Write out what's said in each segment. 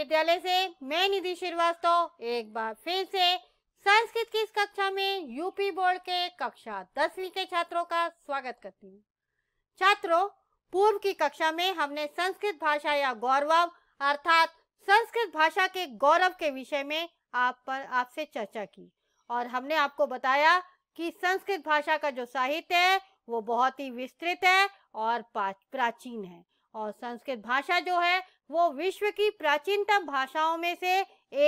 विद्यालय से मैं निधि श्रीवास्तव एक बार फिर से संस्कृत की इस कक्षा में यूपी बोर्ड के कक्षा दसवीं के छात्रों का स्वागत करती हूँ छात्रों पूर्व की कक्षा में हमने संस्कृत भाषा या गौरव अर्थात संस्कृत भाषा के गौरव के विषय में आप पर आपसे चर्चा की और हमने आपको बताया कि संस्कृत भाषा का जो साहित्य है वो बहुत ही विस्तृत है और प्राचीन है और संस्कृत भाषा जो है वो विश्व की प्राचीनतम भाषाओं में से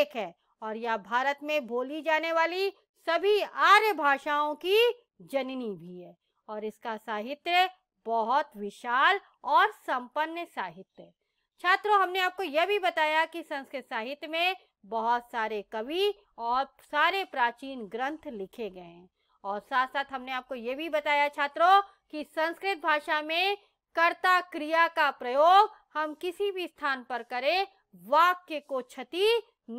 एक है और यह भारत में बोली जाने वाली सभी आर्य भाषाओं की जननी भी है और इसका साहित्य बहुत विशाल और संपन्न साहित्य छात्रों हमने आपको यह भी बताया कि संस्कृत साहित्य में बहुत सारे कवि और सारे प्राचीन ग्रंथ लिखे गए हैं और साथ साथ हमने आपको ये भी बताया छात्रों कि संस्कृत भाषा में कर्ता क्रिया का प्रयोग हम किसी भी स्थान पर करें वाक्य को क्षति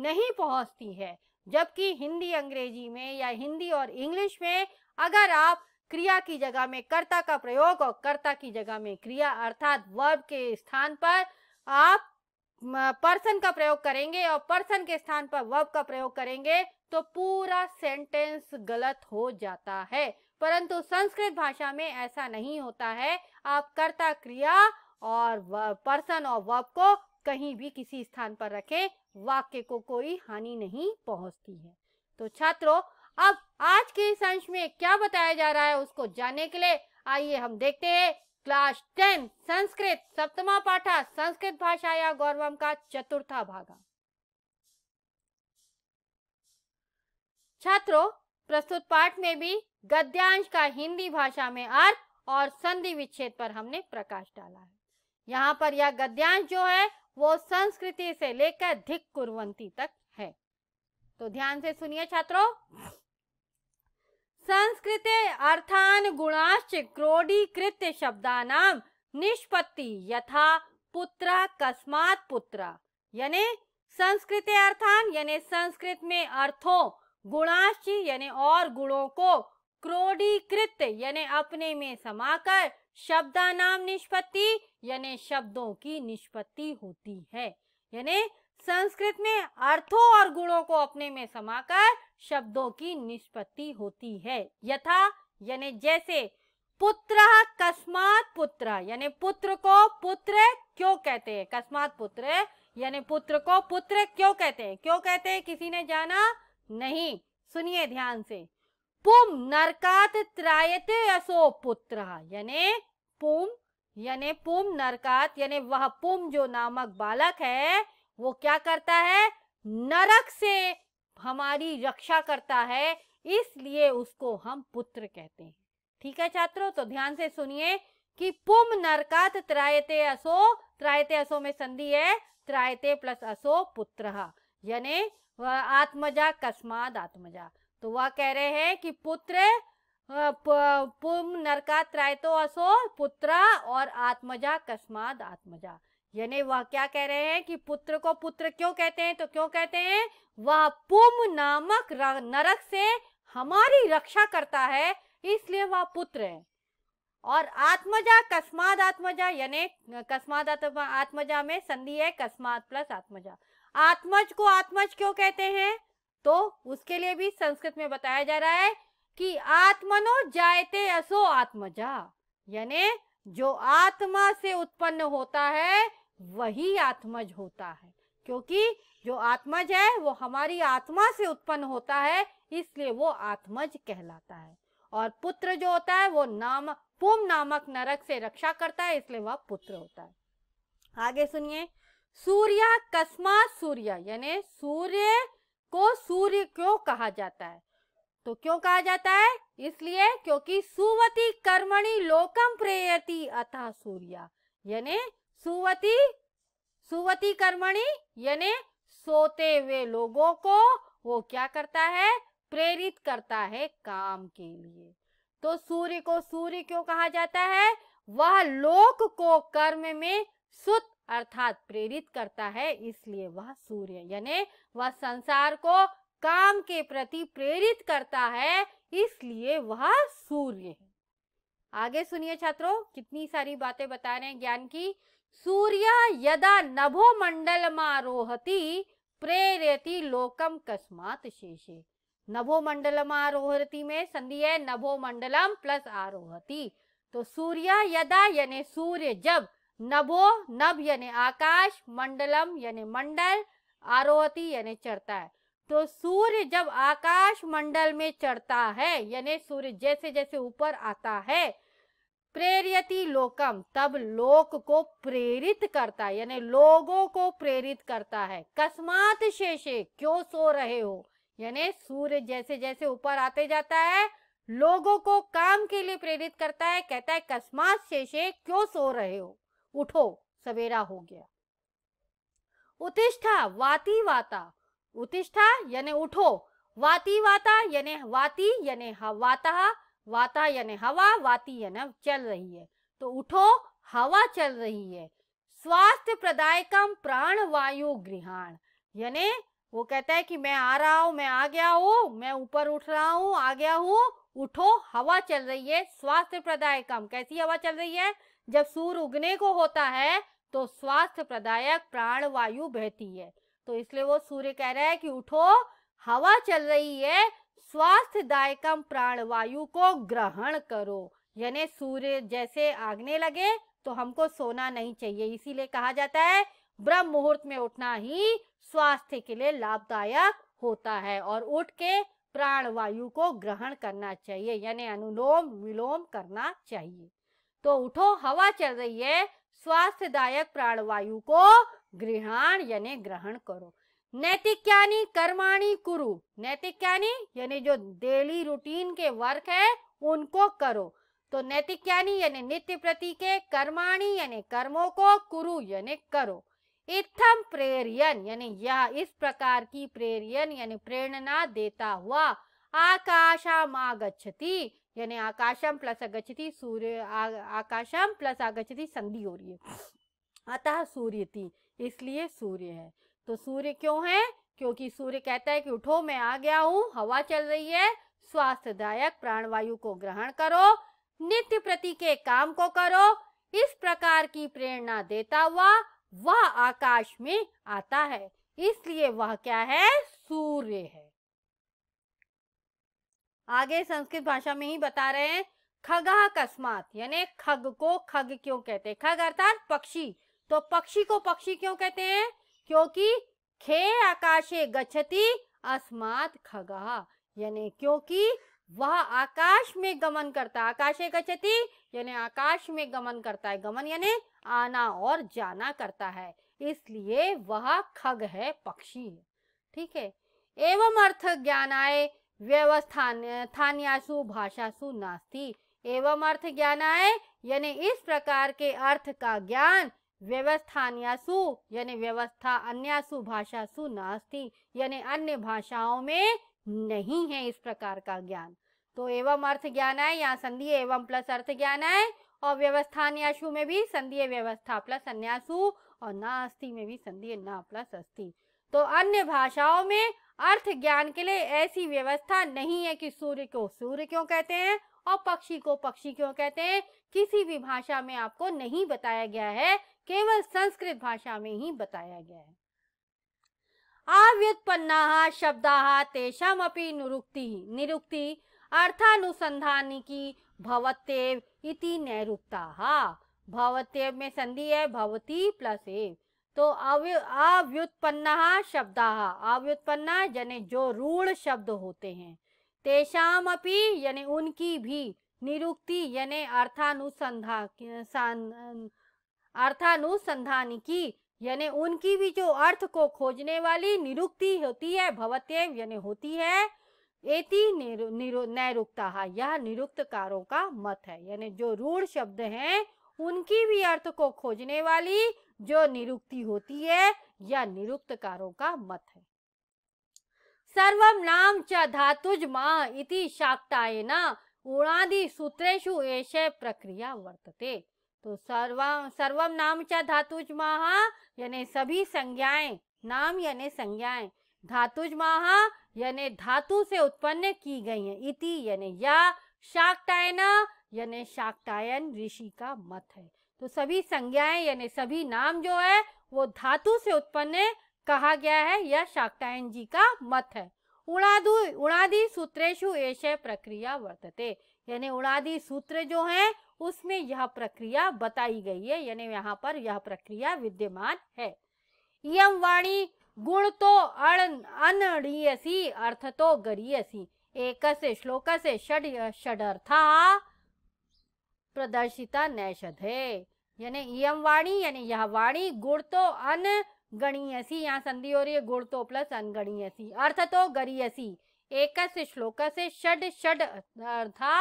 नहीं पहुंचती है जबकि हिंदी अंग्रेजी में या हिंदी और इंग्लिश में अगर आप क्रिया की जगह में कर्ता का प्रयोग और कर्ता की जगह में क्रिया अर्थात वर्ब के स्थान पर आप पर्सन का प्रयोग करेंगे और पर्सन के स्थान पर वर्ब का प्रयोग करेंगे तो पूरा सेंटेंस गलत हो जाता है परंतु संस्कृत भाषा में ऐसा नहीं होता है आप कर्ता क्रिया और पर्सन और वर्ब को कहीं भी किसी स्थान पर रखें वाक्य को कोई हानि नहीं पहुंचती है तो छात्रों अब आज के इस अंश में क्या बताया जा रहा है उसको जानने के लिए आइए हम देखते हैं क्लास टेन संस्कृत सप्तमा पाठा संस्कृत भाषा या गौरव का चतुर्था भागा छात्रों प्रस्तुत पाठ में भी गद्यांश का हिंदी भाषा में अर्थ और संधि विच्छेद पर हमने प्रकाश डाला है यहाँ पर यह गद्यांश जो है वो संस्कृति से लेकर धिक कुरवंती तक है तो ध्यान से सुनिए छात्रों संस्कृत अर्थान गुणाश्च क्रोडीकृत शब्दानाम निष्पत्ति यथा पुत्र कस्मात पुत्र यानी संस्कृत अर्थान यानी संस्कृत में अर्थों गुणाश्चि यानी और गुणों को क्रोडीकृत यानी अपने में समाकर शब्दानाम नाम निष्पत्ति यानी शब्दों की निष्पत्ति होती है यानी संस्कृत में अर्थों और गुणों को अपने में समाकर शब्दों की निष्पत्ति होती है यथा यानी जैसे पुत्र कस्मात पुत्र यानी पुत्र को पुत्र क्यों कहते हैं कस्मात पुत्र यानी पुत्र को पुत्र क्यों कहते हैं क्यों कहते हैं किसी ने जाना नहीं सुनिए ध्यान से पुम नरकात त्रायते असो पुत्र यानी पुम यानी पुम नरकात यानी वह पुम जो नामक बालक है वो क्या करता है नरक से हमारी रक्षा करता है इसलिए उसको हम पुत्र कहते हैं ठीक है छात्रों तो ध्यान से सुनिए कि पुम नरकात त्रायते असो त्रायते असो में संधि है त्रायते प्लस असो पुत्र यानी वह आत्मजा कस्माद आत्मजा तो वह कह रहे हैं कि पुत्र पुम नरका तो असो पुत्रा और आत्मजा कस्माद आत्मजा यानी वह क्या कह रहे हैं कि पुत्र को पुत्र क्यों कहते हैं तो क्यों कहते हैं वह पुम नामक नरक से हमारी रक्षा करता है इसलिए वह पुत्र है और आत्मजा कस्माद आत्मजा यानी कस्माद आत्मजा में संधि है कस्माद प्लस आत्मजा आत्मज को आत्मज क्यों कहते हैं तो उसके लिए भी संस्कृत में बताया जा रहा है कि आत्मनो जायते असो आत्मजा यानी जो आत्मा से उत्पन्न होता है वही आत्मज होता है क्योंकि जो आत्मज है वो हमारी आत्मा से उत्पन्न होता है इसलिए वो आत्मज कहलाता है और पुत्र जो होता है वो नाम पुम नामक नरक से रक्षा करता है इसलिए वह पुत्र होता है आगे सुनिए सूर्य कस्मा सूर्य यानी सूर्य को सूर्य क्यों कहा जाता है तो क्यों कहा जाता है इसलिए क्योंकि सुवती कर्मणि लोकम प्रेयति अतः सूर्य यानी सुवती सुवती कर्मणि यानी सोते हुए लोगों को वो क्या करता है प्रेरित करता है काम के लिए तो सूर्य को सूर्य क्यों कहा जाता है वह लोक को कर्म में सुत अर्थात प्रेरित करता है इसलिए वह सूर्य यानी वह संसार को काम के प्रति प्रेरित करता है इसलिए वह सूर्य आगे सुनिए छात्रों कितनी सारी बातें बता रहे हैं ज्ञान की सूर्य यदा नभो मंडल मारोहती प्रेरति लोकम कस्मात शेषे नभो मंडलम आरोहती में संधि है नभो मंडलम प्लस आरोहती तो सूर्य यदा यानी सूर्य जब नभो नभ यानी आकाश मंडलम यानी मंडल आरोहती यानी चढ़ता है तो सूर्य जब आकाश मंडल में चढ़ता है यानी सूर्य जैसे जैसे ऊपर आता है प्रेरियति लोकम तब लोक को प्रेरित करता है यानी लोगों को प्रेरित करता है कस्मात शेषे क्यों सो रहे हो यानी सूर्य जैसे जैसे ऊपर आते जाता है लोगों को काम के लिए प्रेरित करता है कहता है कस्मात शेषे क्यों सो रहे हो उठो सवेरा हो गया उतिष्ठा वाती वाता उतिष्ठा यानी उठो वाती वाता यानी वाती यानी वाता वाता यानी हवा वाती यानी चल रही है तो उठो हवा चल रही है स्वास्थ्य प्रदायकम प्राण वायु गृहण यानी वो कहता है कि मैं आ रहा हूं मैं आ गया हूं मैं ऊपर उठ रहा हूं आ गया हूं उठो हवा चल रही है स्वास्थ्य प्रदायक काम कैसी हवा चल रही है जब सूर्य उगने को होता है तो स्वास्थ्य प्रदायक प्राण वायु बहती है तो इसलिए वो सूर्य कह रहा है कि उठो हवा चल रही है स्वास्थ्यदायकम प्राण वायु को ग्रहण करो यानी सूर्य जैसे आगने लगे तो हमको सोना नहीं चाहिए इसीलिए कहा जाता है ब्रह्म मुहूर्त में उठना ही स्वास्थ्य के लिए लाभदायक होता है और उठ के प्राणवायु को ग्रहण करना चाहिए यानी अनुलोम विलोम करना चाहिए तो उठो हवा चल रही है स्वास्थ्यदायक प्राणवायु को ग्रहण यानी ग्रहण करो नैतिक यानी कर्माणी कुरु नैतिक यानी यानी जो डेली रूटीन के वर्क है उनको करो तो नैतिक यानी यानी नित्य प्रति के कर्माणी यानी कर्मों को कुरु यानी करो इत्थम प्रेरियन यानी यह इस प्रकार की प्रेरियन यानी प्रेरणा देता हुआ आकाशम आगछति यानी आकाशम प्लस अगछति सूर्य आकाशम प्लस आगछति संधि हो रही है अतः सूर्य थी इसलिए सूर्य है तो सूर्य क्यों है क्योंकि सूर्य कहता है कि उठो मैं आ गया हूँ हवा चल रही है स्वास्थ्यदायक प्राणवायु को ग्रहण करो नित्य प्रति के काम को करो इस प्रकार की प्रेरणा देता हुआ वह आकाश में आता है इसलिए वह क्या है सूर्य है आगे संस्कृत भाषा में ही बता रहे हैं खगह अकस्मात यानी खग को खग क्यों कहते हैं खग अर्थात पक्षी तो पक्षी को पक्षी क्यों कहते हैं क्योंकि खे आकाशे गच्छति अस्मात खगह यानी क्योंकि वह आकाश में गमन करता आकाश गचती यानी आकाश में गमन करता है गमन यानी आना और जाना करता है इसलिए वह खग है पक्षी ठीक है एवं अर्थ आय व्यवस्थान थान्यासु भाषासु नास्ती एवं अर्थ ज्ञान आय यानी इस प्रकार के अर्थ का ज्ञान व्यवस्थान्यासु यानी व्यवस्था अन्यासु भाषासु नास्ती यानी अन्य भाषाओं में नहीं है इस प्रकार का ज्ञान तो एवं अर्थ ज्ञान है यहाँ संधि एवं प्लस अर्थ ज्ञान है और व्यवस्था न्यासु में भी संधि व्यवस्था प्लस अन्यासु और ना अस्थि में भी संधि ना प्लस अस्थि तो अन्य भाषाओं में अर्थ ज्ञान के लिए ऐसी व्यवस्था नहीं है कि सूर्य को सूर्य क्यों कहते हैं और पक्षी को पक्षी क्यों कहते हैं किसी भी भाषा में आपको नहीं बताया गया है केवल संस्कृत भाषा में ही बताया गया है आव्युत्पन्ना शब्दा तेषाम अपनी निरुक्ति निरुक्ति अर्थानुसंधान की भवत्येव इति हा भवत्येव में संधि है भवती प्लस एव तो अव्युत्पन्न शब्द अव्युत्पन्न जने जो रूढ़ शब्द होते हैं तेषाम अपि यानी उनकी भी निरुक्ति यानी अर्थानुसंधान अर्थानुसंधान की यानी उनकी भी जो अर्थ को खोजने वाली निरुक्ति होती है भवत्येव यानी होती है एति निरु, निरु, नैरुक्ता यह निरुक्तकारों का मत है यानी जो रूढ़ शब्द हैं उनकी भी अर्थ को खोजने वाली जो निरुक्ति होती है यह निरुक्तकारों का मत है सर्वम नाम च धातुज मा इति न उणादि सूत्रेशु एष प्रक्रिया वर्तते तो सर्व सर्वम नाम च धातुज माह यानी सभी संज्ञाएं नाम यानी संज्ञाएं धातुज महा यानी धातु से उत्पन्न की गई है इति यानी या शाक्टायन यानी शाक्टायन ऋषि का मत है तो सभी संज्ञाएं यानी सभी नाम जो है वो धातु से उत्पन्न कहा गया है यह शाक्टायन जी का मत है उड़ादु उड़ादि सूत्रेशु ऐसे प्रक्रिया वर्तते यानी उड़ादि सूत्र जो है उसमें यह प्रक्रिया बताई गई है यानी यहाँ पर यह प्रक्रिया विद्यमान है यम वाणी गुण तो अनड़ियसी अर्थ तो गरीयसी एक से श्लोक से षड अर्थ प्रदर्शिता नैषधे यानी यम वाणी यानी यह वाणी गुण तो अन गणीयसी यहाँ संधि हो रही है गुण तो प्लस अनगणीयसी अर्थ तो गरीयसी एक से श्लोक से षड षड अर्था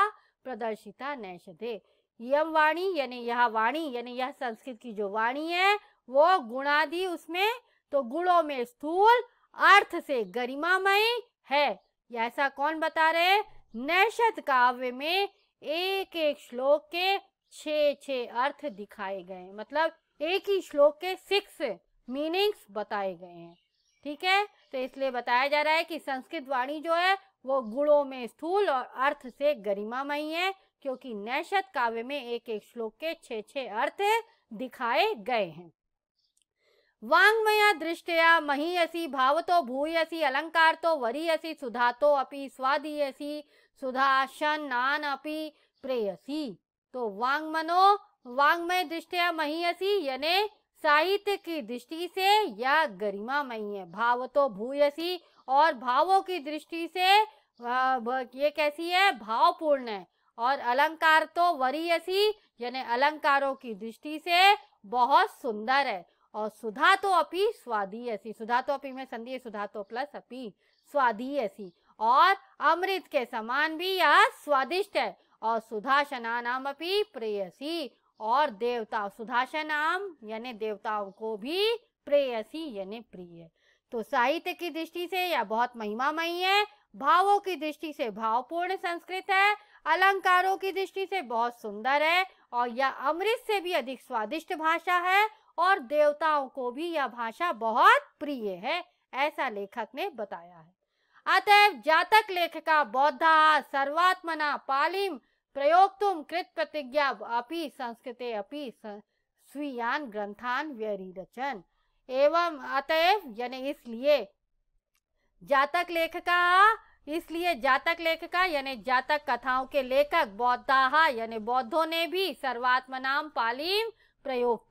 प्रदर्शिता नैषधे यम वाणी यानी यह वाणी यानी यह संस्कृत की जो वाणी है वो गुणादि उसमें तो गुणों में स्थूल अर्थ से गरिमामय है ऐसा कौन बता रहे नैशत काव्य में एक एक श्लोक के छे छे अर्थ दिखाए गए मतलब एक ही श्लोक के सिक्स मीनिंग्स बताए गए हैं ठीक है तो इसलिए बताया जा रहा है कि संस्कृत वाणी जो है वो गुणों में स्थूल और अर्थ से गरिमामयी है क्योंकि नैशत काव्य में एक एक श्लोक के छे छे अर्थ दिखाए गए हैं ವಾಂಗ್ಮಯ ದೃಷ್ಟೆಯ ಮಹೀಯಸಿ ಭಾವತೋ ಭೂಯಸಿ ಅಲಂಕಾರತೋ ವರಿಯಸಿ ಸುಧಾತೋ ಅಪಿ स्वादीयसी સુધાશન अपि प्रेयसी तो વાંગમનો વાંગમય દૃષ્ટિયા महीयसी यने साहित्य की दृष्टि से या गरिमा मई है भाव तो भूयसी और भावों की दृष्टि से ये कैसी है भावपूर्ण है और अलंकार तो वरीयसी यानी अलंकारों की दृष्टि से बहुत सुंदर है और सुधा तो अपी स्वादी ऐसी सुधा तो अपी में संधि सुधा तो प्लस अपी स्वादी ऐसी और अमृत के समान भी यह स्वादिष्ट है और सुधाशना नाम अपनी प्रेयसी और देवता सुधाशनाम यानी देवताओं को भी प्रेयसी यानी प्रिय तो साहित्य की दृष्टि से यह बहुत महिमामयी है भावों की दृष्टि से भावपूर्ण संस्कृत है अलंकारों की दृष्टि से बहुत सुंदर है और यह अमृत से भी अधिक स्वादिष्ट भाषा है और देवताओं को भी यह भाषा बहुत प्रिय है ऐसा लेखक ने बताया है अतएव जातक लेखका बौद्धा सर्वात्मना पालिम प्रयोग तुम कृत प्रतिज्ञा अपि संस्कृत अपि स्वीयान ग्रंथान व्यरी रचन एवं अतएव यानी इसलिए जातक लेखका इसलिए जातक लेखका यानी जातक कथाओं के लेखक बौद्धाहा यानी बौद्धों ने भी सर्वात्म नाम पालीम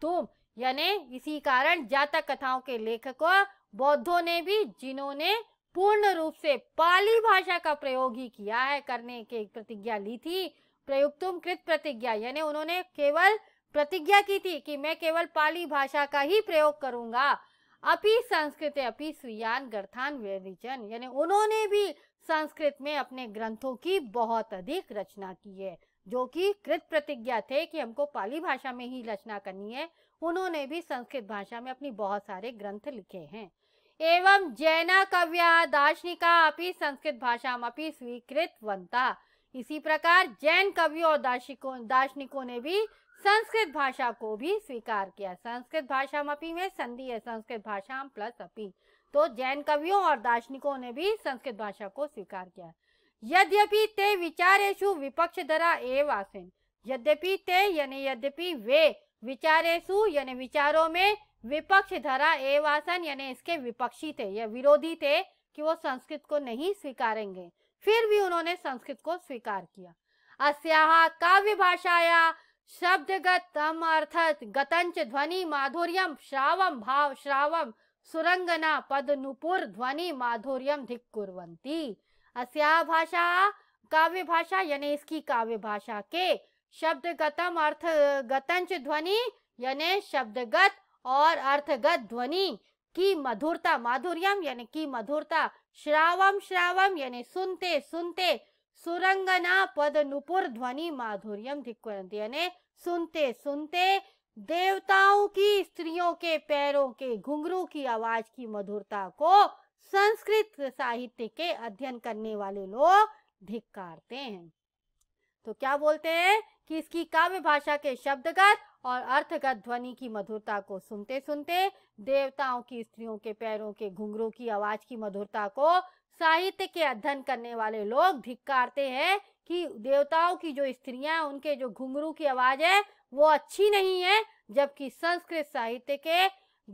तुम यानी इसी कारण जातक कथाओं के लेखकों बौद्धों ने भी जिन्होंने पूर्ण रूप से पाली भाषा का प्रयोग ही किया है करने की प्रतिज्ञा ली थी प्रयुक्त कृत प्रतिज्ञा यानी उन्होंने केवल प्रतिज्ञा की थी कि मैं केवल पाली भाषा का ही प्रयोग करूंगा अपि संस्कृत अपि सुयान गर्थान व्यरिचन यानी उन्होंने भी संस्कृत में अपने ग्रंथों की बहुत अधिक रचना की है जो कि कृत प्रतिज्ञा थे कि हमको पाली भाषा में ही रचना करनी है उन्होंने भी संस्कृत भाषा में अपनी बहुत सारे ग्रंथ लिखे हैं एवं जैना कव्या दार्शनिका अपनी संस्कृत भाषा में स्वीकृत बनता इसी प्रकार जैन कवियों और दार्शिकों दार्शनिकों ने भी संस्कृत भाषा को भी स्वीकार किया संस्कृत भाषा मपी में संधि है संस्कृत भाषा प्लस अपी तो जैन कवियों और दार्शनिकों ने भी संस्कृत भाषा को स्वीकार किया यद्यपि ते विचारेषु विपक्षधरा एव आसन यद्यपि ते यानी यद्यपि वे विचारेषु यानी विचारों में विपक्ष धरा एव आसन यानी इसके विपक्षी थे या विरोधी थे कि वो संस्कृत को नहीं स्वीकारेंगे फिर भी उन्होंने संस्कृत को स्वीकार किया अस्या काव्य भाषाया शब्दगतम अर्थत गतंच ध्वनि माधुर्यम श्रावम भाव श्रावम सुरंगना पद नुपुर ध्वनि माधुर्यम धिक्कुर्वंती अस्या भाषा काव्य भाषा यानी इसकी काव्य भाषा के गतम अर्थ गतंच ध्वनि यानी शब्दगत और अर्थगत ध्वनि की मधुरता माधुर्यम यानी की मधुरता श्रावम श्रावम यानी सुनते सुनते सुरंगना पद नुपुर ध्वनि माधुर्यम धिक्वरंती यानी सुनते सुनते देवताओं की स्त्रियों के पैरों के घुंघरू की आवाज की मधुरता को संस्कृत साहित्य के अध्ययन करने वाले लोग धिक्कारते हैं तो क्या बोलते हैं कि इसकी काव्य भाषा के शब्दगत और अर्थगत ध्वनि की मधुरता को सुनते सुनते देवताओं की स्त्रियों के पैरों के घुंघरों की आवाज की मधुरता को साहित्य के अध्ययन करने वाले लोग धिक्कारते हैं कि देवताओं की जो स्त्रियां उनके जो घुंघरू की आवाज है वो अच्छी नहीं है जबकि संस्कृत साहित्य के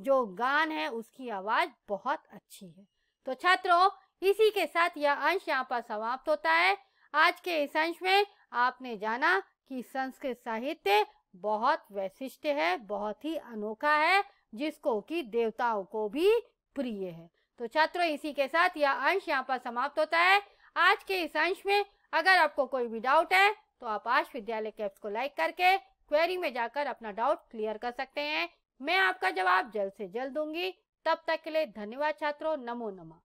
जो गान है उसकी आवाज बहुत अच्छी है तो छात्रों इसी के साथ यह अंश यहाँ पर समाप्त होता है आज के इस अंश में आपने जाना कि संस्कृत साहित्य बहुत वैशिष्ट है बहुत ही अनोखा है जिसको कि देवताओं को भी प्रिय है तो छात्रों इसी के साथ यह अंश यहाँ पर समाप्त होता है आज के इस अंश में अगर आपको कोई भी डाउट है तो आप आज विद्यालय कैप्स को लाइक करके क्वेरी में जाकर अपना डाउट क्लियर कर सकते हैं मैं आपका जवाब जल्द से जल्द दूंगी तब तक के लिए धन्यवाद छात्रों नमो नमः